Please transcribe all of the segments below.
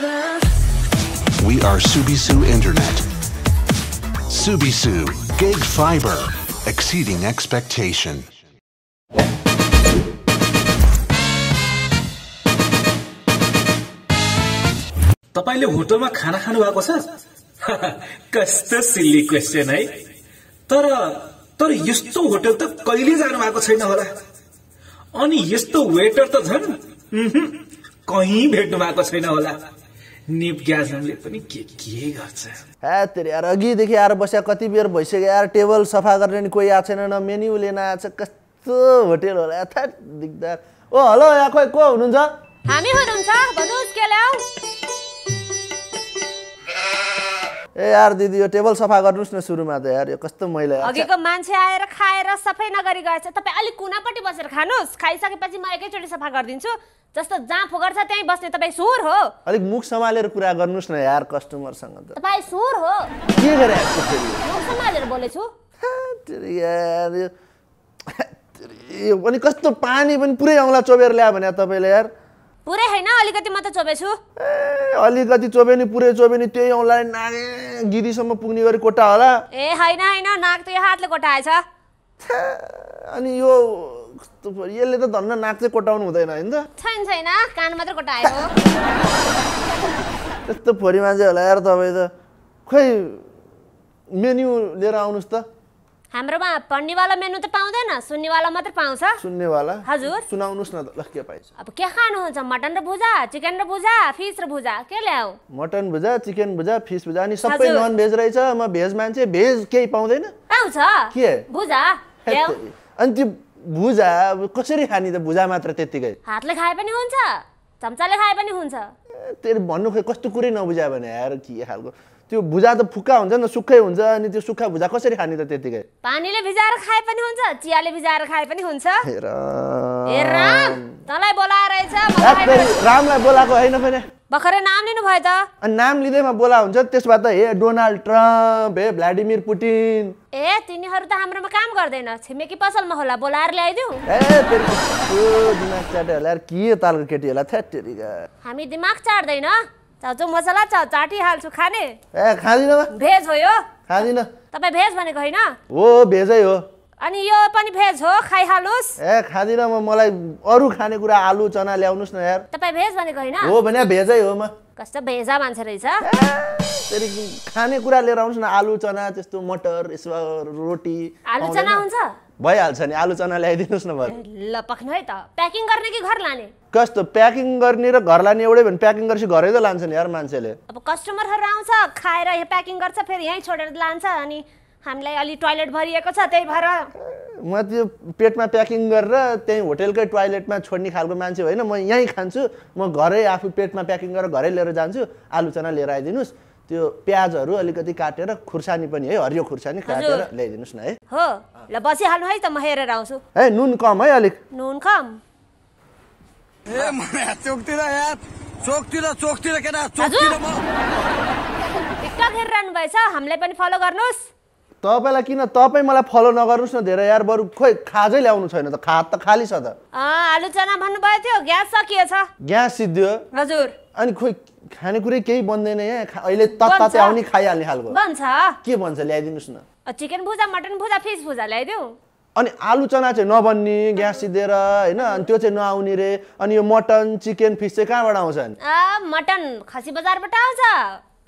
We are Subisu Internet. Subisu, gig fiber, exceeding expectation. तपाईँले होटलमा खाना खानु भएको छ कस्तो सिल्ली क्वेसन है तर तर यस्तो होटल त कहिले जानु भएको छैन होला अनि यस्तो वेटर त झन् कहीँ भेट्नु भएको छैन होला निप ग्यास पनि के के गर्छ हातेर यार अघिदेखि आएर बस्या कति बेर भइसक्यो यार टेबल सफा गर्ने कोही आएको छैन न मेन्यु लिन आएछ कस्तो होटेल होला यथा दिगदार ओ हेलो यहाँ खोइ को हुनुहुन्छ हामी हुनुहुन्छ भन्नुहोस् के ल्याऊ ए यार दिदी यो टेबल सफा गर्नुहोस् न सुरुमा त यार यो कस्तो मैला अघिको मान्छे आएर खाएर सफै नगरी गएछ तपाईँ अलिक कुनापट्टि बसेर खानुहोस् खाइसकेपछि म एकैचोटि सफा गरिदिन्छु जस्तो जहाँ फोगर छ त्यहीँ बस्ने तपाईँ सुर हो अलिक मुख सम्हालेर कुरा गर्नुहोस् न यार कस्टमरसँग त तपाईँ सुर हो के गरे मुख सम्हालेर बोलेछु अनि कस्तो पानी पनि पुरै औँला चोबेर ल्यायो भने तपाईँले यार पुरै होइन अलिकति मात्र चोबेछु ए अलिकति चोबे नि पुरै चोबे नि त्यही औँलाले नागे गिरीसम्म पुग्ने गरी कोटा होला ए होइन होइन नाक त यो हातले कोटाएछ अनि यो यसले त धन्न नाक चाहिँ कोटाउनु हुँदैन होइन त छैन छैन कान मात्र आयो त्यस्तो फोरी मान्छे होला यार तपाईँ त खै मेन्यू लिएर आउनुहोस् त हाम्रोमा पढ्नेवाला मेनु त पाउँदैन सुन्नेवाला मात्र पाउँछ सुन्नेवाला हजुर सुनाउनुहोस् न त ल के पाइन्छ अब के खानुहुन्छ मटन र भुजा चिकन र भुजा फिस र भुजा के ल्याऊ मटन भुजा चिकन भुजा फिस भुजा अनि सबै नन भेज रहेछ म भेज मान्छे भेज केही पाउँदैन पाउँछ के भुजा अनि त्यो भुजा अब कसरी खाने त भुजा मात्र त्यतिकै हातले खाए पनि हुन्छ चम्चाले खाए पनि हुन्छ त्यो भन्नु खोइ कस्तो कुरै नबुझायो भने यार के खालको त्यो भुजा त फुक्का हुन्छ नि त सुक्खै हुन्छ अनि त्यो सुक्खा भुजा कसरी खाने त त्यतिकै पानीले भिजाएर खाए पनि हुन्छ चियाले भिजाएर खाए पनि हुन्छ तँलाई मलाई रामलाई बोलाएको होइन फेरि भर्खरै नाम लिनु भयो त नाम लिँदैमा बोला हुन्छ त्यसबाट त हे डोनाल्ड ट्रम्प हे भ्लाडिमिर पुटिन ए तिनीहरू त हाम्रोमा काम गर्दैन छिमेकी पसलमा होला बोलाएर ल्याइदिऊ ए फेरि दिमाग चाट्यो ल्याएर के तालको केटी होला थ्याटेरी हामी दिमाग चाट्दैन चाउचाउ मसला चाउ हाल्छु खाने ए खाँदिन भेज हो यो खाँदिन तपाईँ भेज भनेको होइन हो भेजै हो अनि यो पनि भेज हो खाइहाल्नुहोस् ए खाँदिन म मलाई अरू खानेकुरा आलु चना ल्याउनुहोस् न यार तपाईँ भेज भनेको होइन हो भने भेजै हो म कस्तो भेजा मान्छे रहेछ फेरि खानेकुरा लिएर आउनुहोस् न आलु चना त्यस्तो मटर यसो रोटी आलु चना हुन्छ भइहाल्छ नि आलु चना ल्याइदिनुहोस् न भयो ल पख्नु है त प्याकिङ गर्ने कि घर लाने कस्तो प्याकिङ गर्ने र घर लाने एउटै भने प्याकिङ गर्छ घरै त लान्छ नि यार मान्छेले अब कस्टमरहरू आउँछ खाएर प्याकिङ गर्छ फेरि यहीँ छोडेर लान्छ अनि हामीलाई अलि टोयलेट भरिएको छ त्यही भएर म त्यो पेटमा प्याकिङ गरेर त्यहीँ होटेलकै टोइलेटमा छोड्ने खालको मान्छे होइन म यहीँ खान्छु म घरै आफू पेटमा प्याकिङ गरेर घरै लिएर जान्छु आलु चना लिएर आइदिनुहोस् त्यो प्याजहरू अलिकति काटेर खुर्सानी पनि है हरियो खुर्सानी काटेर ल्याइदिनुहोस् न है हो ल बसिहाल्नु है त म हेरेर आउँछु है नुन कम है अलिक नुन कम ए मला चोकतीला यार चोकतीला चोकतीला केटा चोकतीला म टिकटक हेरिरहनु भएछ हामीलाई पनि फलो गर्नुहोस् तपाईँलाई किन तपाईँ मलाई फलो नगर्नुहोस् न धेरै यार बरु खोइ खाजै ल्याउनु छैन त खाद त खाली छ त आलु चना भन्नुभयो थियो ग्यास सकिएछ ग्यास सिद्धियो हजुर अनि खोइ खानेकुरै केही बन्दैन यहाँ अहिले तत्ताते आउने खाइहाल्ने खालको बन्छ के भन्छ ल्याइदिनुहोस् न चिकन भुजा मटन भुजा फिस भुजा ल्याइदिउँ अनि आलोचना चाहिँ नबन्ने ग्यास सिधेर होइन अनि त्यो चाहिँ नआउने रे अनि यो मटन चिकन फिस चाहिँ कहाँबाट आउँछन् मटन खसी बजारबाट आउँछ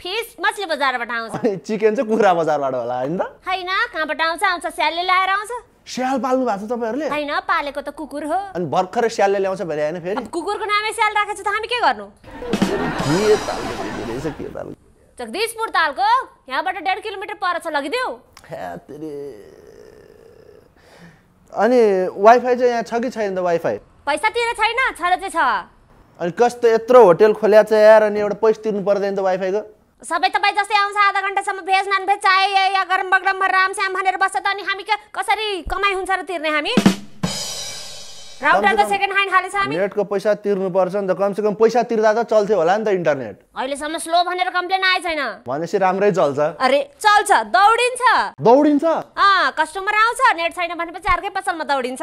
फिस मछली बजारबाट आउँछ चिकन चाहिँ कुखुरा बजारबाट होला होइन त होइन कहाँबाट आउँछ आउँछ स्यालले ल्याएर आउँछ स्याल पाल्नु भएको छ तपाईँहरूले होइन पालेको त कुकुर हो अनि भर्खरै स्यालले ल्याउँछ भने होइन फेरि कुकुरको नामै स्याल राखेको छ त हामी के गर्नु जगदीशपुर तालको यहाँबाट डेढ किलोमिटर पर छ लगिदेऊ अनि वाइफाई चाहिँ यहाँ छ कि छैन त वाइफाई पैसा तिर छैन छ र चाहिँ छ अनि कस्तो यत्रो होटेल खोल्या छ यार अनि एउटा पैसा तिर्नु पर्दैन त वाइफाईको सबै तपाईँ जस्तै आउँछ आधा घन्टासम्म भेज नन भेज चाहे या गरम राम रामस्याम भनेर बस्छ त अनि हामी कसरी कमाइ हुन्छ र तिर्ने हामी हामी नेटको पैसा तिर्नुपर्छ नि त कमसेकम पैसा तिर्दा त चल्थ्यो होला नि त इन्टरनेट अहिलेसम्म स्लो भनेर कम्प्लेन आए छैन भनेपछि राम्रै चल्छ अरे चल्छ दौडिन्छ दौडिन्छ कस्टमर आउँछ नेट छैन भनेपछि अर्कै पसलमा दौडिन्छ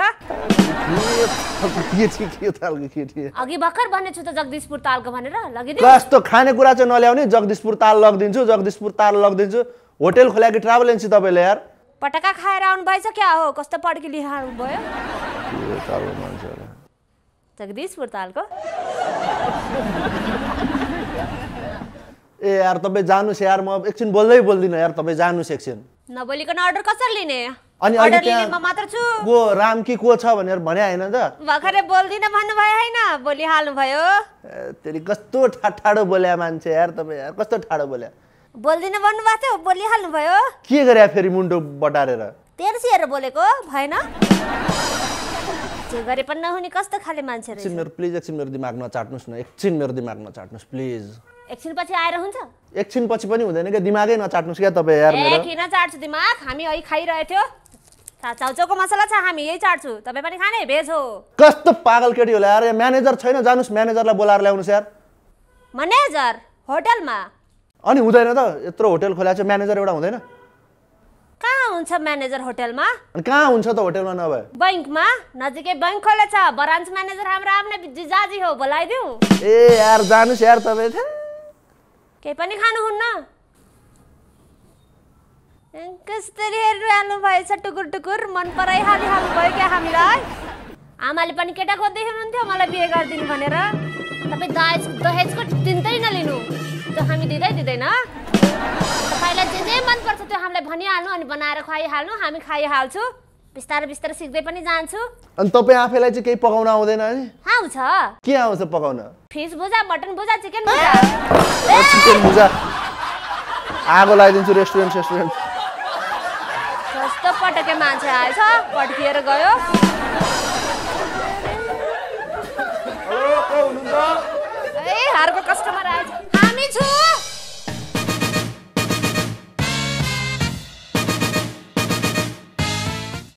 अघि भर्खर भनेको छु त जगदीशपुर तालको भनेर लगिदिनु कस्तो खानेकुरा चाहिँ नल्याउने जगदीशपुर ताल लगिदिन्छु जगदीशपुर ताल लगिदिन्छु होटेल खोल्या कि ट्राभल एजेन्सी तपाईँले यार पटका खाएर आउनु भएछ क्या हो कस्तो पड्की लिनु भयो जगदीश तालको ए यार तपाईँ जानुहोस् यार म एकछिन बोल्दै बोल्दिनँ यार तपाईँ जानुहोस् एकछिन नबोलिकन अर्डर कसरी लिने अनि मात्र छु को राम कि को छ भनेर भने होइन त भर्खरै बोल्दिनँ भन्नुभयो होइन बोलिहाल्नु भयो तेरि कस्तो ठाडो बोल्या मान्छे यार तपाईँ यार कस्तो ठाडो बोल्या बोल्दिन भन्नुभएको थियो बोलिहाल्नु भयो के गरे फेरि मुन्टो बटारेर तेर्सिएर बोलेको भएन जे गरे पनि नहुने कस्तो खाले मान्छे रहेछ मेरो प्लिज एकछिन मेरो दिमाग नचाट्नुहोस् न एकछिन मेरो दिमाग नचाट्नुहोस् प्लिज एकछिन पछि आएर हुन्छ एकछिन पछि पनि हुँदैन क्या दिमागै नचाट्नुहोस् क्या तपाईँ यार मेरो किन चाट्छु दिमाग हामी अहिले खाइरहेको थियो चाउचाउको मसला छ हामी यही चाट्छु तपाईँ पनि खाने भेज हो कस्तो पागल केटी होला यार म्यानेजर छैन जानुहोस् म्यानेजरलाई बोलाएर ल्याउनुहोस् यार म्यानेजर होटलमा अनि हुँदैन त यत्रो होटेल खोलाएको छ म्यानेजर एउटा हुँदैन कहाँ हुन्छ म्यानेजर होटेलमा अनि कहाँ हुन्छ त होटेलमा नभए बैङ्कमा नजिकै बैङ्क खोलेछ छ ब्रान्च म्यानेजर हाम्रो आफ्नो जिजाजी हो बोलाइदिउ ए यार जानुस् यार तपाईँ केही पनि खानुहुन्न कस्तरी हेर्नु हाल्नु भएछ टुकुर टुकुर मन पराइहालिहाल्नु भयो क्या हामीलाई आमाले पनि केटा खोज्दै हुनुहुन्थ्यो मलाई बिहे गरिदिनु भनेर तपाईँ दहेज दहेजको चिन्तै नलिनु त्यो हामी दिँदै दिँदैन तपाईँलाई जे जे मनपर्छ त्यो हामीलाई भनिहाल्नु अनि बनाएर खुवाइहाल्नु हामी खाइहाल्छु बिस्तारै बिस्तारै सिक्दै पनि जान्छु अनि तपाईँ आफैलाई चाहिँ केही पकाउन आउँदैन नि आउँछ के आउँछ पकाउन फिस भुजा मटन भुजा चिकन भुजा चिकन भुजा आगो लगाइदिन्छु रेस्टुरेन्ट रेस्टुरेन्ट कस्तो पटके मान्छे आएछ पड्किएर गयो हुनुहुन्छ ए हारको कस्टमर आएछ हामी छौँ